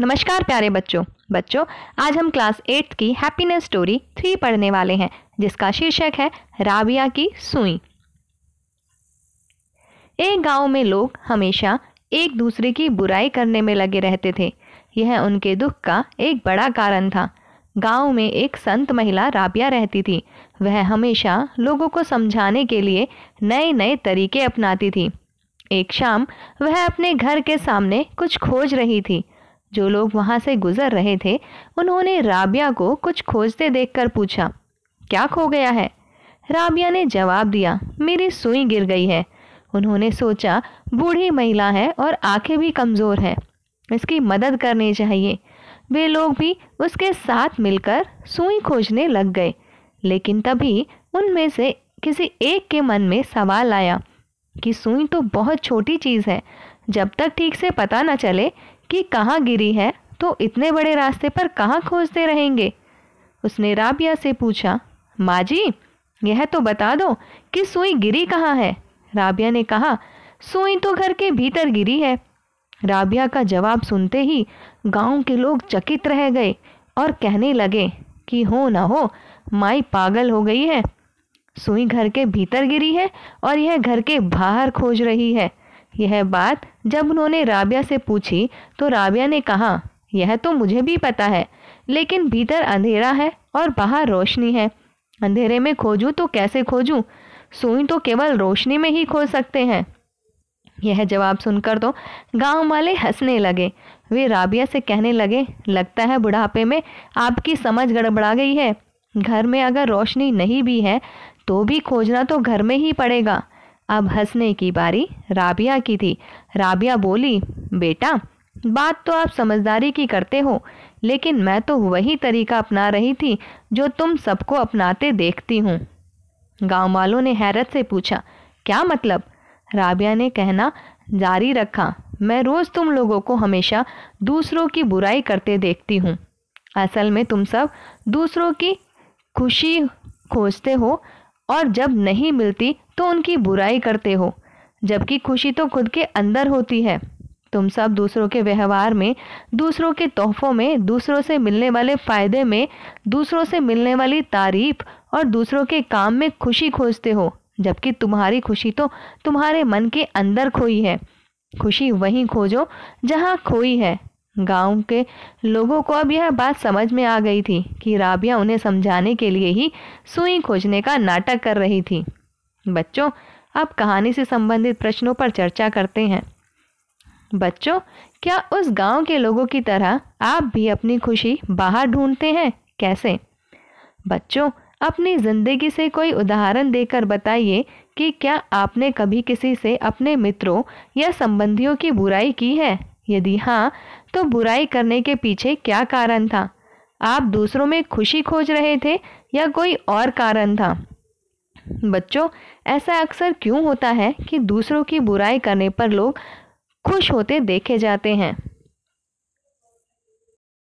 नमस्कार प्यारे बच्चों बच्चों आज हम क्लास एट्थ की हैप्पीनेस स्टोरी थ्री पढ़ने वाले हैं जिसका शीर्षक है राबिया की सुई एक गांव में लोग हमेशा एक दूसरे की बुराई करने में लगे रहते थे यह उनके दुख का एक बड़ा कारण था गांव में एक संत महिला राबिया रहती थी वह हमेशा लोगों को समझाने के लिए नए नए तरीके अपनाती थी एक शाम वह अपने घर के सामने कुछ खोज रही थी जो लोग वहां से गुजर रहे थे उन्होंने राबिया को कुछ खोजते देखकर पूछा क्या खो गया है राबिया ने जवाब दिया मेरी सुई गिर गई है उन्होंने सोचा बूढ़ी महिला है और आंखें भी कमज़ोर हैं इसकी मदद करनी चाहिए वे लोग भी उसके साथ मिलकर सुई खोजने लग गए लेकिन तभी उनमें से किसी एक के मन में सवाल आया कि सुई तो बहुत छोटी चीज़ है जब तक ठीक से पता न चले कि कहाँ गिरी है तो इतने बड़े रास्ते पर कहाँ खोजते रहेंगे उसने राबिया से पूछा माँ जी यह तो बता दो कि सुई गिरी कहाँ है राबिया ने कहा सुई तो घर के भीतर गिरी है राबिया का जवाब सुनते ही गांव के लोग चकित रह गए और कहने लगे कि हो ना हो माई पागल हो गई है सुई घर के भीतर गिरी है और यह घर के बाहर खोज रही है यह बात जब उन्होंने राबिया से पूछी तो राबिया ने कहा यह तो मुझे भी पता है लेकिन भीतर अंधेरा है और बाहर रोशनी है अंधेरे में खोजूं तो कैसे खोजूं सुई तो केवल रोशनी में ही खोज सकते हैं यह जवाब सुनकर तो गांव वाले हंसने लगे वे राबिया से कहने लगे लगता है बुढ़ापे में आपकी समझ गड़बड़ा गई है घर में अगर रोशनी नहीं भी है तो भी खोजना तो घर में ही पड़ेगा अब हंसने की बारी राबिया की थी राबिया बोली बेटा बात तो आप समझदारी की करते हो लेकिन मैं तो वही तरीका अपना रही थी जो तुम सबको अपनाते देखती हूँ गाँव वालों ने हैरत से पूछा क्या मतलब राबिया ने कहना जारी रखा मैं रोज़ तुम लोगों को हमेशा दूसरों की बुराई करते देखती हूँ असल में तुम सब दूसरों की खुशी खोजते हो और जब नहीं मिलती तो उनकी बुराई करते हो जबकि खुशी तो खुद के अंदर होती है तुम सब दूसरों के व्यवहार में दूसरों के तोहफों में दूसरों से मिलने वाले फ़ायदे में दूसरों से मिलने वाली तारीफ और दूसरों के काम में खुशी खोजते हो जबकि तुम्हारी खुशी तो तुम्हारे मन के अंदर खोई है खुशी वहीं खोजो जहाँ खोई है गांव के लोगों को अब यह बात समझ में आ गई थी कि राबिया उन्हें समझाने के लिए ही सुई खोजने का नाटक कर रही थी बच्चों अब कहानी से संबंधित प्रश्नों पर चर्चा करते हैं बच्चों क्या उस गांव के लोगों की तरह आप भी अपनी खुशी बाहर ढूंढते हैं कैसे बच्चों अपनी ज़िंदगी से कोई उदाहरण देकर बताइए कि क्या आपने कभी किसी से अपने मित्रों या संबंधियों की बुराई की है यदि हाँ तो बुराई करने के पीछे क्या कारण था आप दूसरों में खुशी खोज रहे थे या कोई और कारण था बच्चों ऐसा अक्सर क्यों होता है कि दूसरों की बुराई करने पर लोग खुश होते देखे जाते हैं